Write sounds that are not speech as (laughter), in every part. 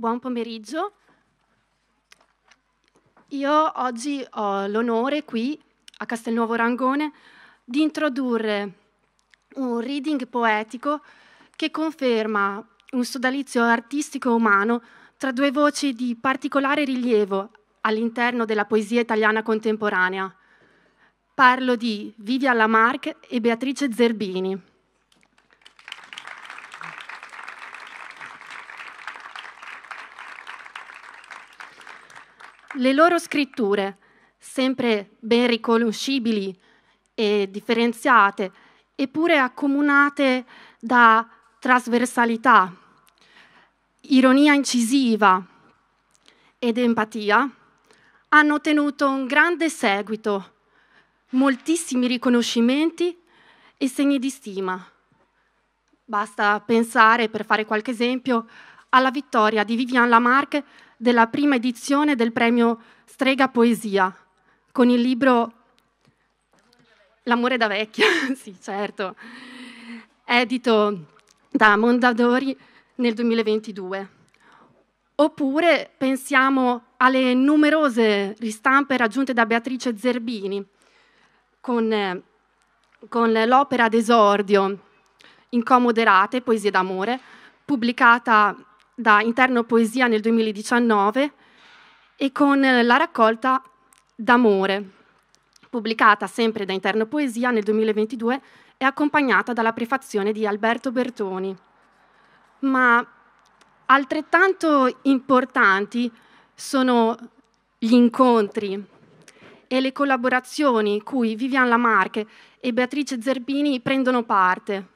buon pomeriggio. Io oggi ho l'onore qui a Castelnuovo Rangone di introdurre un reading poetico che conferma un sodalizio artistico umano tra due voci di particolare rilievo all'interno della poesia italiana contemporanea. Parlo di Vivian Lamarck e Beatrice Zerbini. le loro scritture, sempre ben riconoscibili e differenziate, eppure accomunate da trasversalità, ironia incisiva ed empatia, hanno ottenuto un grande seguito, moltissimi riconoscimenti e segni di stima. Basta pensare, per fare qualche esempio, alla vittoria di Vivian Lamarck della prima edizione del premio Strega Poesia, con il libro L'amore da vecchia, (laughs) sì certo, edito da Mondadori nel 2022. Oppure pensiamo alle numerose ristampe raggiunte da Beatrice Zerbini con, con l'opera d'esordio Incomoderate, poesie d'amore, pubblicata da Interno Poesia nel 2019 e con la raccolta D'amore, pubblicata sempre da Interno Poesia nel 2022 e accompagnata dalla prefazione di Alberto Bertoni. Ma altrettanto importanti sono gli incontri e le collaborazioni cui Vivian Lamarck e Beatrice Zerbini prendono parte.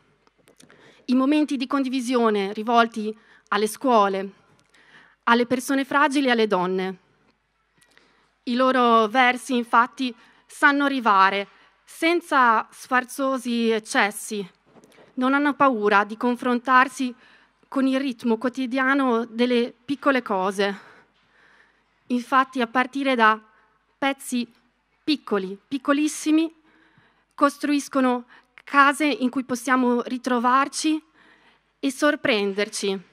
I momenti di condivisione rivolti alle scuole, alle persone fragili e alle donne. I loro versi, infatti, sanno arrivare senza sfarzosi eccessi, non hanno paura di confrontarsi con il ritmo quotidiano delle piccole cose. Infatti, a partire da pezzi piccoli, piccolissimi, costruiscono case in cui possiamo ritrovarci e sorprenderci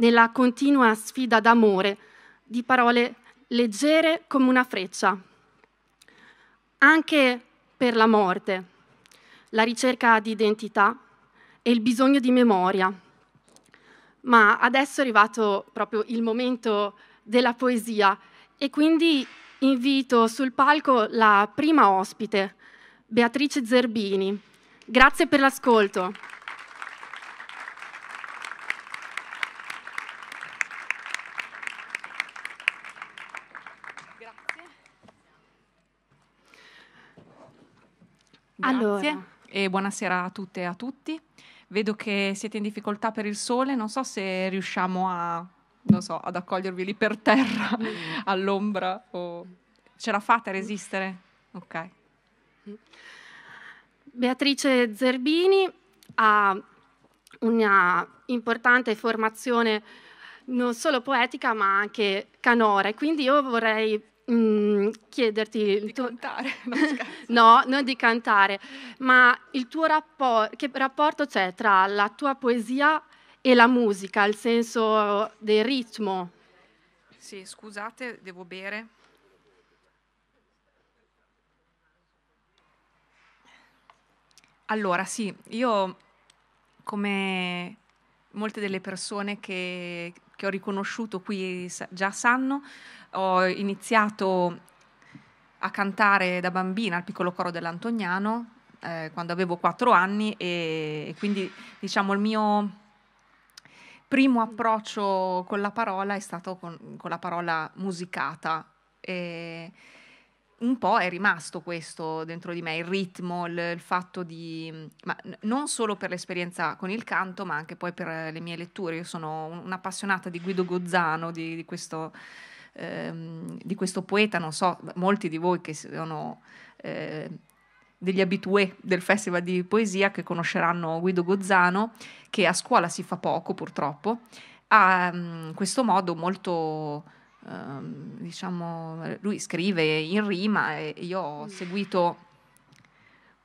nella continua sfida d'amore, di parole leggere come una freccia. Anche per la morte, la ricerca di identità e il bisogno di memoria. Ma adesso è arrivato proprio il momento della poesia e quindi invito sul palco la prima ospite, Beatrice Zerbini. Grazie per l'ascolto. Grazie e buonasera a tutte e a tutti. Vedo che siete in difficoltà per il sole, non so se riusciamo a, so, ad accogliervi lì per terra, mm. (laughs) all'ombra. O... Ce la fate a resistere? Ok. Beatrice Zerbini ha una importante formazione non solo poetica ma anche canora. e Quindi io vorrei mm, chiederti... Di tuo... cantare, (laughs) No, non di cantare, ma il tuo rapporto, che rapporto c'è tra la tua poesia e la musica, il senso del ritmo? Sì, scusate, devo bere. Allora, sì, io come molte delle persone che che ho riconosciuto qui già sanno, ho iniziato a cantare da bambina al piccolo coro dell'Antoniano eh, quando avevo quattro anni e, quindi diciamo il mio primo approccio con la parola è stato con, con la parola musicata. E, un po' è rimasto questo dentro di me, il ritmo, il, il fatto di... Ma non solo per l'esperienza con il canto, ma anche poi per le mie letture. Io sono un'appassionata di Guido Gozzano, di, di, questo, ehm, di questo, poeta, non so, molti di voi che sono... Eh, degli habitué del Festival di Poesia che conosceranno Guido Gozzano, che a scuola si fa poco purtroppo, ha um, questo modo molto Ehm, diciamo, lui scrive in rima e io ho mm. seguito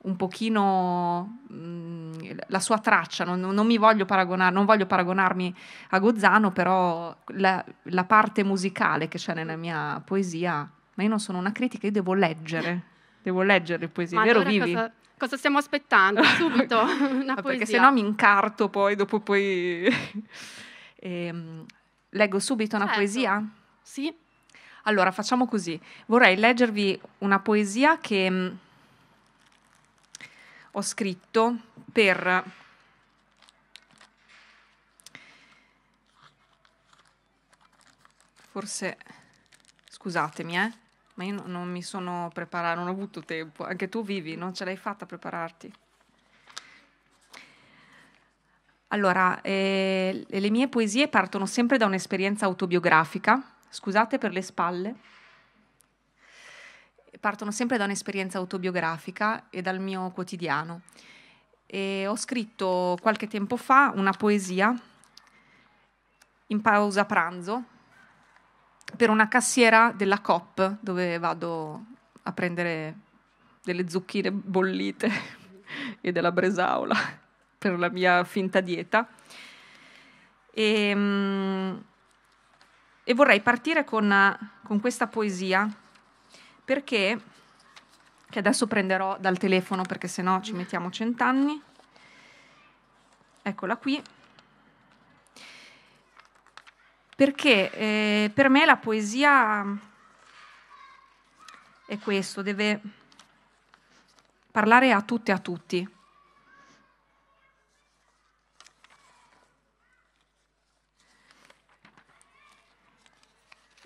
un pochino mh, mm, la sua traccia, non, non mi voglio, paragonare, non voglio paragonarmi a Gozzano, però la, la parte musicale che c'è nella mia poesia, ma io non sono una critica, io devo leggere, devo leggere le poesie, ma vero allora Vivi? Cosa, cosa stiamo aspettando? (laughs) Subito una poesia. Perché se no mi incarto poi, dopo poi... (laughs) e, ehm, leggo subito certo. una poesia? Sì? Allora, facciamo così. Vorrei leggervi una poesia che mh, mm, ho scritto per forse scusatemi, eh, ma io non mi sono preparata, non ho avuto tempo. Anche tu vivi, non ce l'hai fatta a prepararti. Allora, eh, le mie poesie partono sempre da un'esperienza autobiografica scusate per le spalle, partono sempre da un'esperienza autobiografica e dal mio quotidiano. E ho scritto qualche tempo fa una poesia in pausa pranzo per una cassiera della COP dove vado a prendere delle zucchine bollite (laughs) e della bresaola (laughs) per la mia finta dieta. E, ehm, e vorrei partire con, con questa poesia perché, che adesso prenderò dal telefono perché sennò ci mettiamo cent'anni, eccola qui, perché eh, per me la poesia è questo, deve parlare a tutte e a tutti.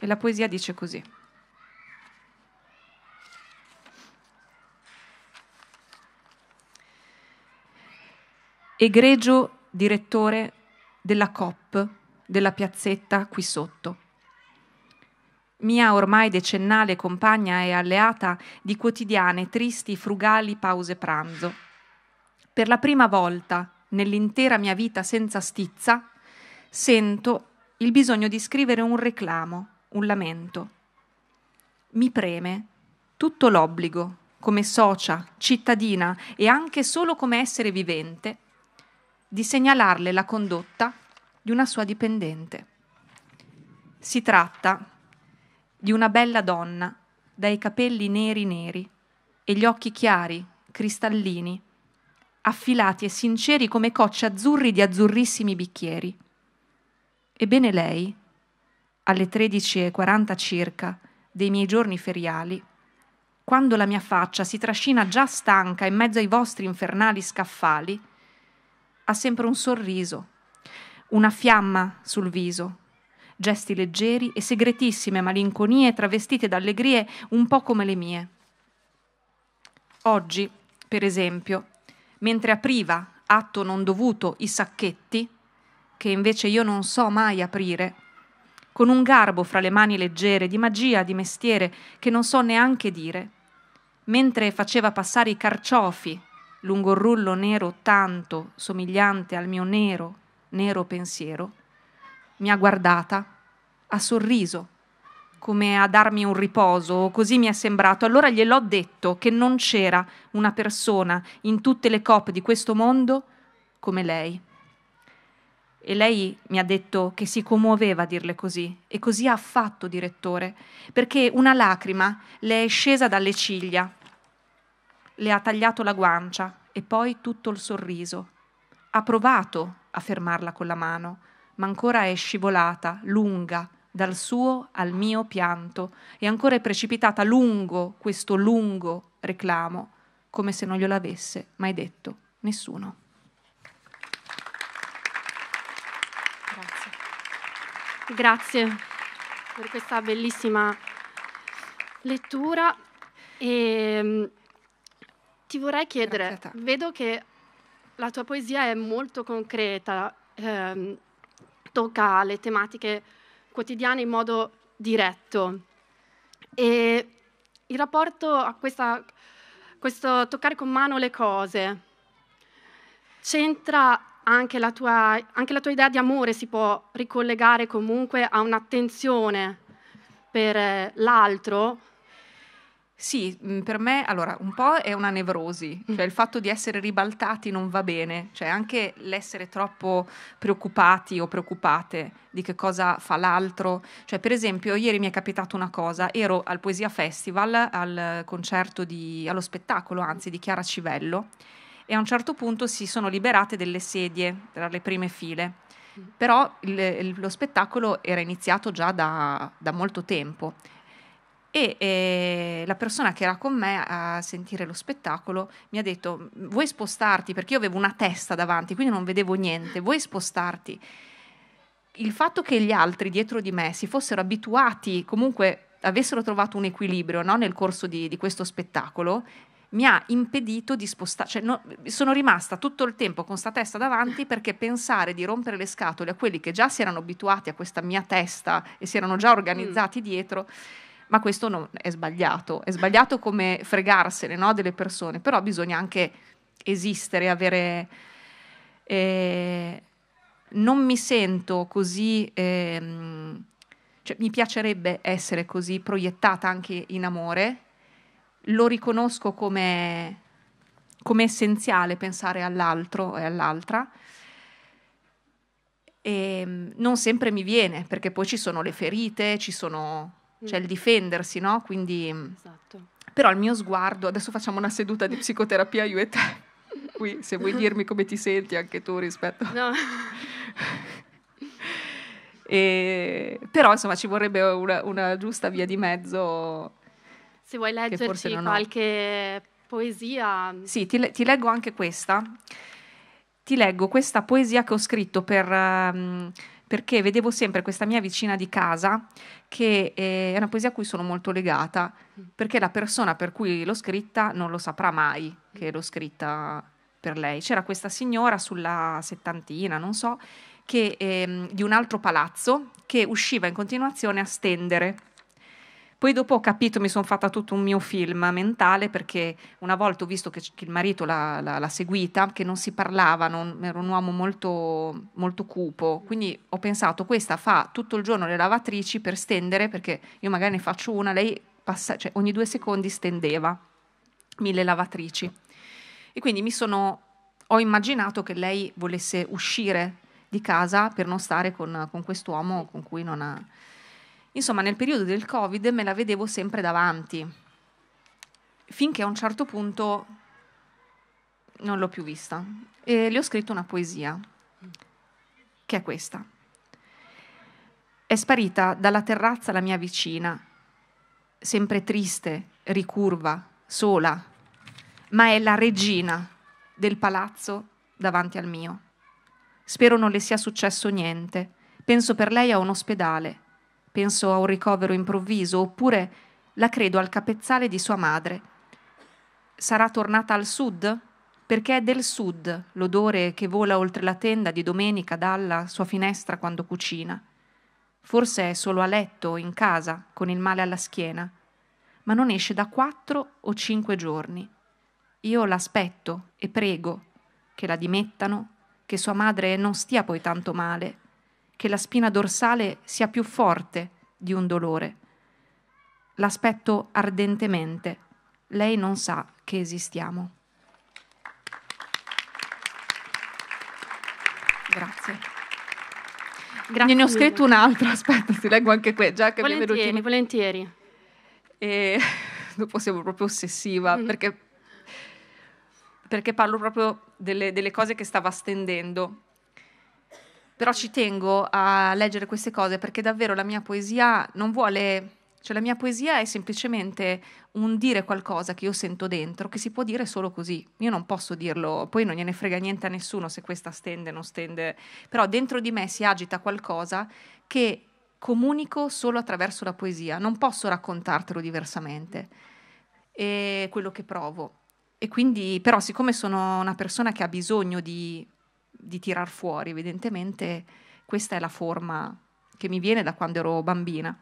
E la poesia dice così. Egregio direttore della COP della piazzetta qui sotto. Mia ormai decennale compagna e alleata di quotidiane, tristi, frugali pause pranzo. Per la prima volta nell'intera mia vita senza stizza, sento il bisogno di scrivere un reclamo un lamento. Mi preme tutto l'obbligo, come socia, cittadina e anche solo come essere vivente, di segnalarle la condotta di una sua dipendente. Si tratta di una bella donna dai capelli neri neri e gli occhi chiari, cristallini, affilati e sinceri come cocci azzurri di azzurrissimi bicchieri. Ebbene lei alle 13.40 circa dei miei giorni feriali, quando la mia faccia si trascina già stanca in mezzo ai vostri infernali scaffali, ha sempre un sorriso, una fiamma sul viso, gesti leggeri e segretissime malinconie travestite da allegrie un po' come le mie. Oggi, per esempio, mentre apriva, atto non dovuto, i sacchetti, che invece io non so mai aprire, con un garbo fra le mani leggere, di magia, di mestiere, che non so neanche dire. Mentre faceva passare i carciofi lungo il rullo nero tanto somigliante al mio nero, nero pensiero, mi ha guardata, ha sorriso, come a darmi un riposo, o così mi è sembrato. Allora gliel'ho detto che non c'era una persona in tutte le cop di questo mondo come lei. E lei mi ha detto che si commuoveva a dirle così, e così ha fatto, direttore, perché una lacrima le è scesa dalle ciglia, le ha tagliato la guancia e poi tutto il sorriso. Ha provato a fermarla con la mano, ma ancora è scivolata, lunga, dal suo al mio pianto, e ancora è precipitata lungo questo lungo reclamo, come se non glielo avesse mai detto nessuno. Grazie per questa bellissima lettura. E, ehm, ti vorrei chiedere, vedo che la tua poesia è molto concreta, ehm, tocca le tematiche quotidiane in modo diretto e il rapporto a questa, questo toccare con mano le cose c'entra anche la, tua, anche la tua idea di amore si può ricollegare comunque a un'attenzione per eh, l'altro, sì, mm, per me allora un po' è una nevrosi, mm. cioè il fatto di essere ribaltati non va bene, cioè anche l'essere troppo preoccupati o preoccupate di che cosa fa l'altro, cioè per esempio ieri mi è capitata una cosa, ero al Poesia Festival, al concerto di, allo spettacolo anzi di Chiara Civello e a un certo punto si sono liberate delle sedie tra le prime file. Però il, lo spettacolo era iniziato già da, da molto tempo e eh, la persona che era con me a sentire lo spettacolo mi ha detto vuoi spostarti perché io avevo una testa davanti quindi non vedevo niente vuoi spostarti il fatto che gli altri dietro di me si fossero abituati comunque avessero trovato un equilibrio no, nel corso di, di questo spettacolo mi ha impedito di spostare, cioè no, sono rimasta tutto il tempo con sta testa davanti perché pensare di rompere le scatole a quelli che già si erano abituati a questa mia testa e si erano già mm. organizzati mm. dietro, ma questo non, è sbagliato, è sbagliato come fregarsene no, delle persone, però bisogna anche esistere, avere... Eh, non mi sento così... Eh, cioè, mi piacerebbe essere così proiettata anche in amore, lo riconosco come, come essenziale pensare all'altro e all'altra. E mm, non sempre mi viene, perché poi ci sono le ferite, ci sono, mm. c'è il difendersi, no? Quindi, esatto. però il mio sguardo, adesso facciamo una seduta di psicoterapia io e te, (laughs) qui, se vuoi dirmi come ti senti anche tu rispetto... No. (laughs) e, però insomma ci vorrebbe una, una giusta via di mezzo se vuoi leggerci qualche poesia. Sì, ti, ti, leggo anche questa. Ti leggo questa poesia che ho scritto per, um, perché vedevo sempre questa mia vicina di casa, che eh, è una poesia a cui sono molto legata, mm. perché la persona per cui l'ho scritta non lo saprà mai che l'ho scritta per lei. C'era questa signora sulla settantina, non so, che, ehm, di un altro palazzo che usciva in continuazione a stendere poi dopo ho capito, mi sono fatta tutto un mio film mentale perché una volta ho visto che, il marito l'ha, l'ha, l'ha seguita, che non si parlavano, era un uomo molto, molto cupo, quindi ho pensato questa fa tutto il giorno le lavatrici per stendere, perché io magari ne faccio una, lei passa, cioè, ogni due secondi stendeva mille lavatrici. E quindi mi sono, ho immaginato che lei volesse uscire di casa per non stare con, con quest'uomo con cui non ha... Insomma, nel periodo del Covid me la vedevo sempre davanti, finché a un certo punto non l'ho più vista e le ho scritto una poesia, che è questa. È sparita dalla terrazza la mia vicina, sempre triste, ricurva, sola, ma è la regina del palazzo davanti al mio. Spero non le sia successo niente. Penso per lei a un ospedale penso a un ricovero improvviso, oppure la credo al capezzale di sua madre. Sarà tornata al sud? Perché è del sud l'odore che vola oltre la tenda di domenica dalla sua finestra quando cucina. Forse è solo a letto in casa, con il male alla schiena, ma non esce da quattro o cinque giorni. Io l'aspetto e prego che la dimettano, che sua madre non stia poi tanto male, che la spina dorsale sia più forte di un dolore. L'aspetto ardentemente. Lei non sa che esistiamo. Grazie. Grazie. Ne ho scritto un altro, (laughs) aspetta, ti leggo anche qui, già che volentieri, mi Volentieri. E (laughs) dopo sembro proprio ossessiva mm perché, perché, parlo proprio delle, delle cose che stava stendendo però ci tengo a leggere queste cose perché davvero la mia poesia non vuole... Cioè la mia poesia è semplicemente un dire qualcosa che io sento dentro, che si può dire solo così. Io non posso dirlo, poi non gliene frega niente a nessuno se questa stende o non stende, però dentro di me si agita qualcosa che comunico solo attraverso la poesia, non posso raccontartelo diversamente. È quello che provo. E quindi, però, siccome sono una persona che ha bisogno di di tirar fuori, evidentemente questa è la forma che mi viene da quando ero bambina.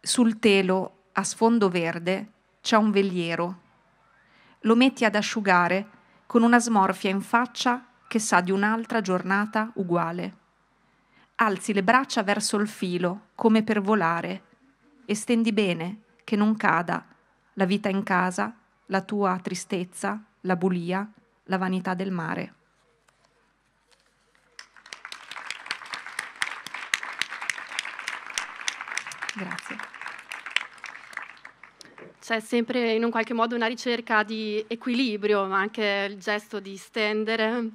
Sul telo, a sfondo verde, c'è un veliero. Lo metti ad asciugare con una smorfia in faccia che sa di un'altra giornata uguale. Alzi le braccia verso il filo, come per volare, e stendi bene, che non cada, la vita in casa, la tua tristezza, la bulia, la vanità del mare. Grazie. C'è sempre in un qualche modo una ricerca di equilibrio, ma anche il gesto di stendere.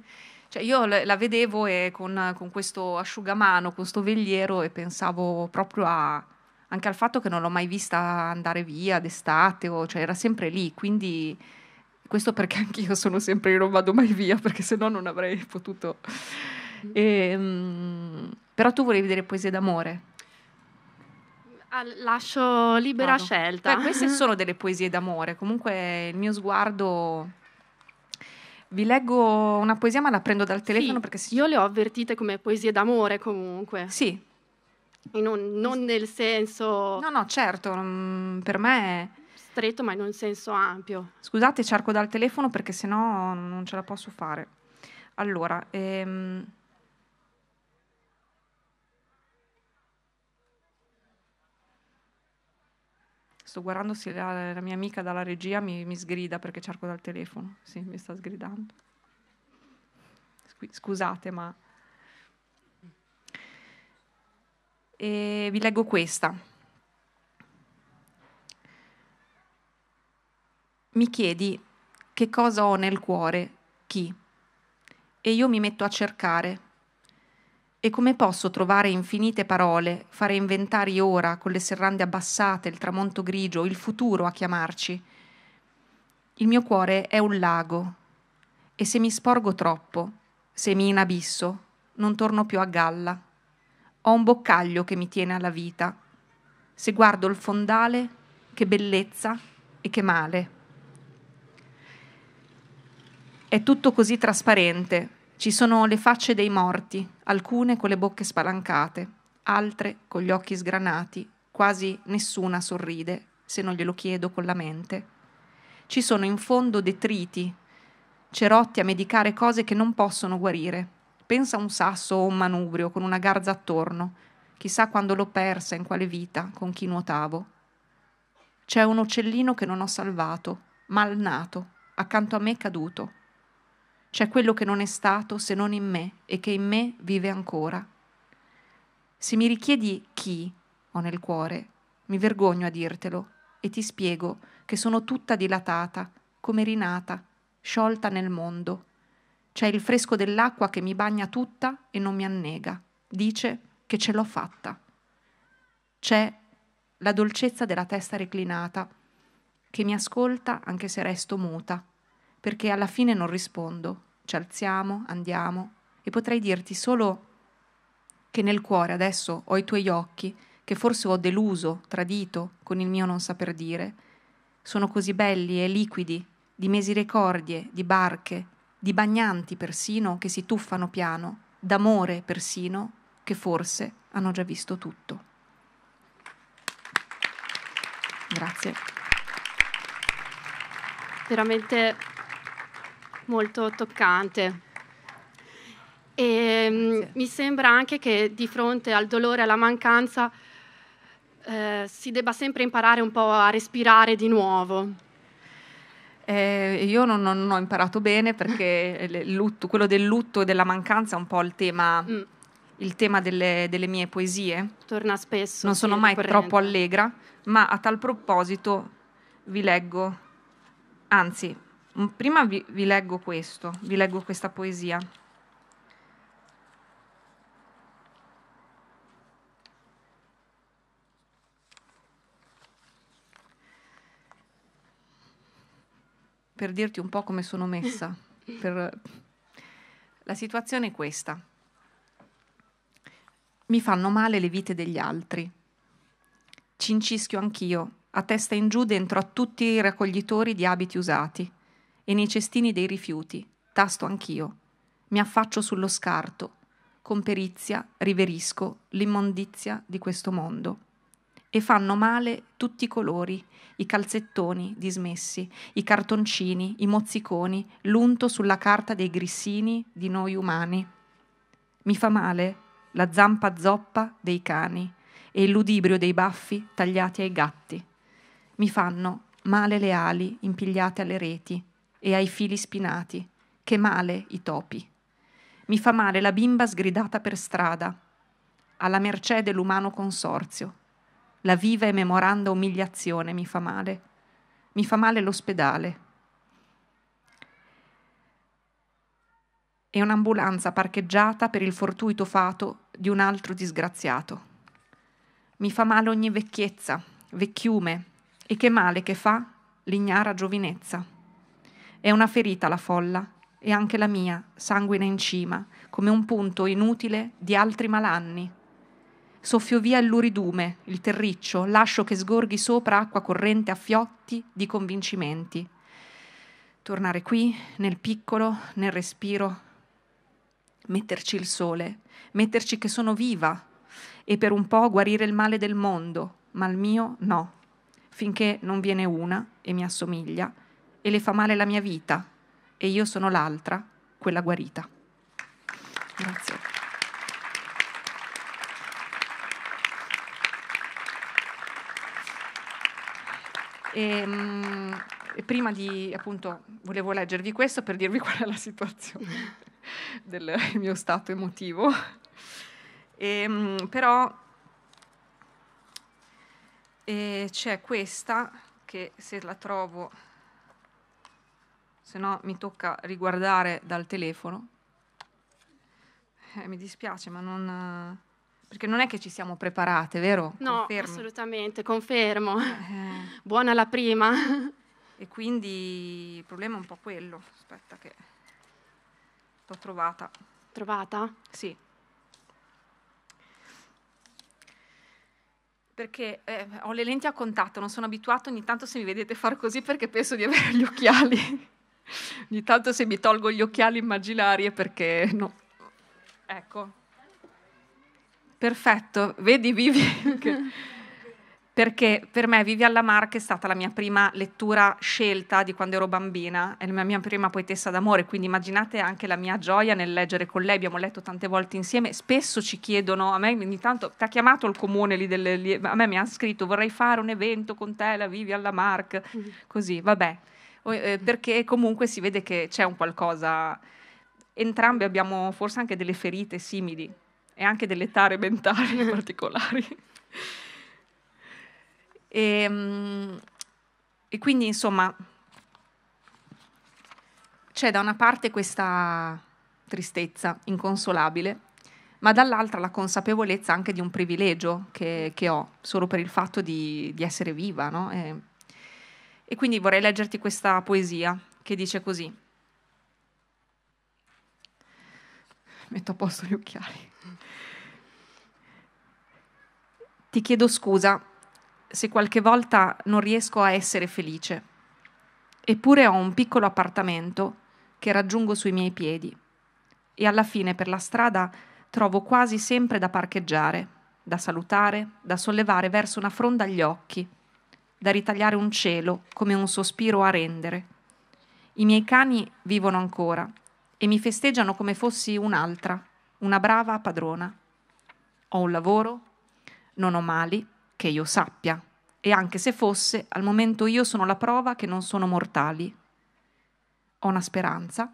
Cioè io la vedevo con, con, questo asciugamano, con questo vegliero e pensavo proprio a, anche al fatto che non l'ho mai vista andare via d'estate, o, cioè era sempre lì, quindi questo perché (laughs) anch'io sono sempre, io non vado mai via perché sennò non avrei potuto. Mm. E, ehm, mh, però tu volevi vedere poesie d'amore? Ah, lascio libera Vado. scelta. Beh, cioè, queste (laughs) sono delle poesie d'amore, comunque il mio sguardo... Vi leggo una poesia ma la prendo dal telefono sì, perché... Si... Io le ho avvertite come poesie d'amore comunque. Sì. Un, non nel senso... No, no, certo, mm, per me... È... Stretto ma in un senso ampio. Scusate, cerco dal telefono perché sennò non ce la posso fare. Allora... Ehm... Sto guardando se la, la mia amica dalla regia mi, mi, sgrida perché cerco dal telefono. Sì, mi sta sgridando. Scusate, ma... E vi leggo questa. Mi chiedi che cosa ho nel cuore, chi? E io mi metto a cercare e come posso trovare infinite parole, fare inventari ora, con le serrande abbassate, il tramonto grigio, il futuro a chiamarci? Il mio cuore è un lago e se mi sporgo troppo, se mi inabisso, non torno più a galla. Ho un boccaglio che mi tiene alla vita. Se guardo il fondale, che bellezza e che male. È tutto così trasparente, ci sono le facce dei morti, alcune con le bocche spalancate, altre con gli occhi sgranati, quasi nessuna sorride, se non glielo chiedo con la mente. Ci sono in fondo detriti, cerotti a medicare cose che non possono guarire. Pensa a un sasso o un manubrio con una garza attorno, chissà quando l'ho persa, in quale vita, con chi nuotavo. C'è un uccellino che non ho salvato, malnato, accanto a me caduto c'è quello che non è stato se non in me e che in me vive ancora. Se mi richiedi chi ho nel cuore, mi vergogno a dirtelo e ti spiego che sono tutta dilatata, come rinata, sciolta nel mondo. C'è il fresco dell'acqua che mi bagna tutta e non mi annega. Dice che ce l'ho fatta. C'è la dolcezza della testa reclinata che mi ascolta anche se resto muta perché alla fine non rispondo. Ci alziamo, andiamo e potrei dirti solo che nel cuore adesso ho i tuoi occhi, che forse ho deluso, tradito con il mio non saper dire. Sono così belli e liquidi, di misericordia, di barche, di bagnanti persino che si tuffano piano, d'amore persino che forse hanno già visto tutto. Grazie. Veramente molto toccante. E, ehm, Mi sembra anche che di fronte al dolore e alla mancanza eh, si debba sempre imparare un po' a respirare di nuovo. Eh, io non, non, non, ho imparato bene perché (laughs) lutto, quello del lutto e della mancanza è un po' il tema, mm. il tema delle, delle, mie poesie. Torna spesso. Non sono mai ricorrente. troppo allegra, ma a tal proposito vi leggo, anzi Mm, prima vi, vi leggo questo, vi leggo questa poesia. Per dirti un po' come sono messa. (laughs) Per... La situazione è questa. Mi fanno male le vite degli altri. Cincischio anch'io, a testa in giù dentro a tutti i raccoglitori di abiti usati e nei cestini dei rifiuti, tasto anch'io. Mi affaccio sullo scarto. Con perizia riverisco l'immondizia di questo mondo. E fanno male tutti i colori, i calzettoni dismessi, i cartoncini, i mozziconi, l'unto sulla carta dei grissini di noi umani. Mi fa male la zampa zoppa dei cani e il ludibrio dei baffi tagliati ai gatti. Mi fanno male le ali impigliate alle reti, e ai fili spinati. Che male i topi. Mi fa male la bimba sgridata per strada, alla mercé dell'umano consorzio. La viva e memoranda umiliazione mi fa male. Mi fa male l'ospedale. E un'ambulanza parcheggiata per il fortuito fato di un altro disgraziato. Mi fa male ogni vecchiezza, vecchiume, e che male che fa l'ignara giovinezza. È una ferita la folla, e anche la mia, sanguina in cima, come un punto inutile di altri malanni. Soffio via il luridume, il terriccio, lascio che sgorghi sopra acqua corrente a fiotti di convincimenti. Tornare qui, nel piccolo, nel respiro, metterci il sole, metterci che sono viva e per un po' guarire il male del mondo, ma il mio no, finché non viene una e mi assomiglia e le fa male la mia vita e io sono l'altra, quella guarita. Grazie. Ehm, e, mh, prima di, appunto, volevo leggervi questo per dirvi (laughs) qual è la situazione del mio stato emotivo. E, ehm, mh, però e eh, c'è questa che se la trovo se no mi tocca riguardare dal telefono. Eh, mi dispiace, ma non... Perché non è che ci siamo preparate, vero? No, confermi. assolutamente, confermo. Eh. (laughs) Buona la prima. E quindi il problema è un po' quello. Aspetta che l'ho trovata. Trovata? Sì. Perché eh, ho le lenti a contatto, non sono abituata, ogni tanto se mi vedete far così perché penso di avere gli occhiali. Ogni tanto se mi tolgo gli occhiali immaginari è perché no. Ecco. Perfetto, vedi Vivi? (laughs) perché per me Vivi alla Marca è stata la mia prima lettura scelta di quando ero bambina, è la mia prima poetessa d'amore, quindi immaginate anche la mia gioia nel leggere con lei, abbiamo letto tante volte insieme, spesso ci chiedono, a me ogni tanto ti ha chiamato il comune lì, delle, lì, a me mi ha scritto vorrei fare un evento con te, la Vivi alla Marca, mm-hmm. così, vabbè eh, perché comunque si vede che c'è un qualcosa, entrambi abbiamo forse anche delle ferite simili e anche delle tare mentali (laughs) particolari. E, ehm, e, quindi insomma c'è da una parte questa tristezza inconsolabile, ma dall'altra la consapevolezza anche di un privilegio che, che ho solo per il fatto di, di essere viva, no? E, ehm, e quindi vorrei leggerti questa poesia che dice così. Metto a posto gli occhiali. Ti chiedo scusa se qualche volta non riesco a essere felice, eppure ho un piccolo appartamento che raggiungo sui miei piedi e alla fine per la strada trovo quasi sempre da parcheggiare, da salutare, da sollevare verso una fronda gli occhi da ritagliare un cielo come un sospiro a rendere. I miei cani vivono ancora e mi festeggiano come fossi un'altra, una brava padrona. Ho un lavoro, non ho mali, che io sappia, e anche se fosse, al momento io sono la prova che non sono mortali. Ho una speranza,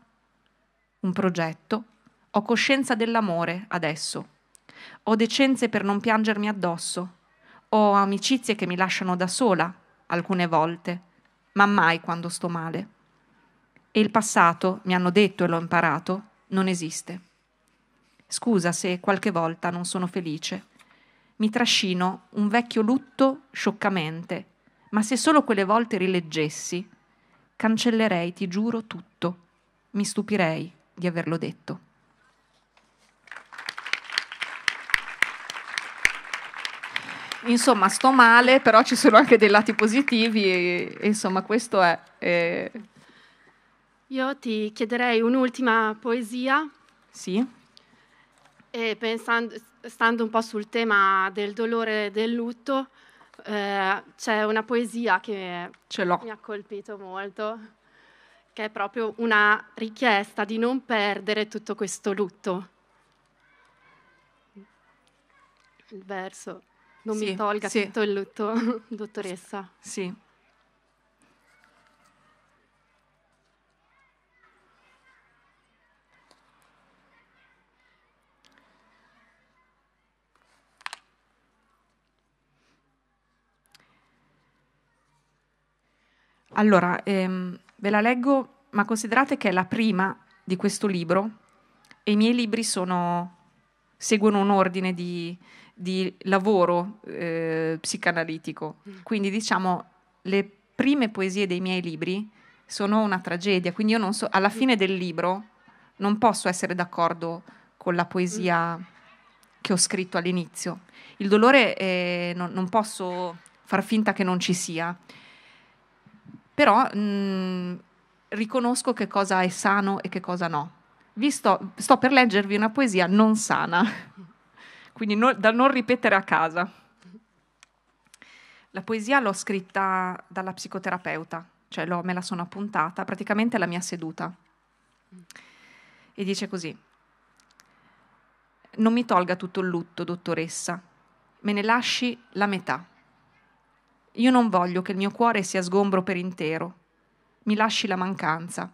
un progetto, ho coscienza dell'amore adesso. Ho decenze per non piangermi addosso, ho amicizie che mi lasciano da sola, alcune volte, ma mai quando sto male. E il passato, mi hanno detto e l'ho imparato, non esiste. Scusa se qualche volta non sono felice. Mi trascino un vecchio lutto scioccamente, ma se solo quelle volte rileggessi, cancellerei, ti giuro, tutto. Mi stupirei di averlo detto. Insomma, sto male, però ci sono anche dei lati positivi e, e insomma questo è... Eh. Io ti chiederei un'ultima poesia. Sì. E pensando, stando un po' sul tema del dolore e del lutto, eh, c'è una poesia che mi ha colpito molto, che è proprio una richiesta di non perdere tutto questo lutto. Il verso non sì, mi tolga sì. tutto il lutto, (laughs) dottoressa. Sì. Allora, ehm, ve la leggo, ma considerate che è la prima di questo libro e i miei libri sono, seguono un ordine di, di lavoro eh, psicanalitico. Mm. Quindi diciamo le prime poesie dei miei libri sono una tragedia, quindi io non so, alla mm. fine del libro non posso essere d'accordo con la poesia mm. che ho scritto all'inizio. Il dolore eh, non, non, posso far finta che non ci sia, però mh, riconosco che cosa è sano e che cosa no. Vi sto, sto per leggervi una poesia non sana (laughs) quindi no, da non ripetere a casa. La poesia l'ho scritta dalla psicoterapeuta, cioè me la sono appuntata, praticamente la mia seduta. E dice così, non mi tolga tutto il lutto, dottoressa, me ne lasci la metà. Io non voglio che il mio cuore sia sgombro per intero, mi lasci la mancanza.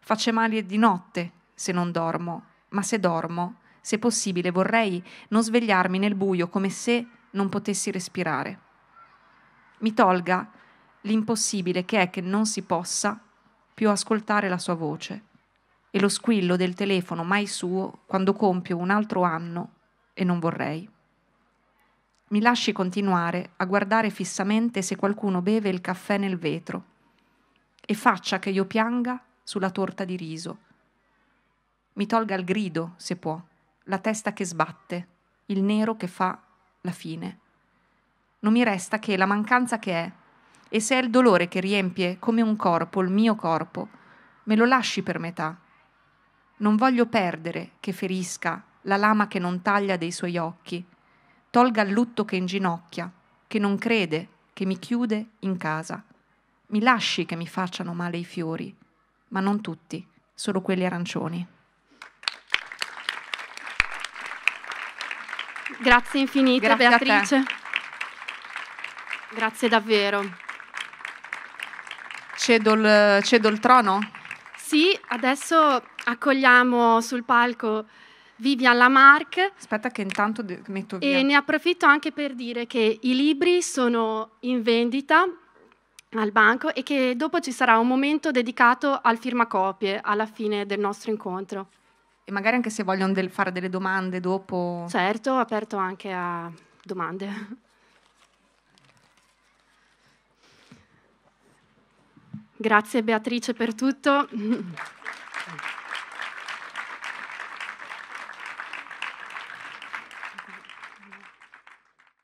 Faccio male di notte se non dormo, ma se dormo se possibile vorrei non svegliarmi nel buio come se non potessi respirare. Mi tolga l'impossibile che è che non si possa più ascoltare la sua voce e lo squillo del telefono mai suo quando compio un altro anno e non vorrei. Mi lasci continuare a guardare fissamente se qualcuno beve il caffè nel vetro e faccia che io pianga sulla torta di riso. Mi tolga il grido, se può la testa che sbatte, il nero che fa la fine. Non mi resta che la mancanza che è, e se è il dolore che riempie come un corpo il mio corpo, me lo lasci per metà. Non voglio perdere che ferisca la lama che non taglia dei suoi occhi, tolga il lutto che inginocchia, che non crede, che mi chiude in casa. Mi lasci che mi facciano male i fiori, ma non tutti, solo quelli arancioni. Grazie infinite Grazie Beatrice. Grazie davvero. Cedo il, cedo il trono? Sì, adesso accogliamo sul palco Vivian Lamarck. Aspetta che intanto metto via. E ne approfitto anche per dire che i libri sono in vendita al banco e che dopo ci sarà un momento dedicato al firmacopie alla fine del nostro incontro e magari anche se vogliono del, fare delle domande dopo. Certo, aperto anche a domande. Grazie Beatrice per tutto.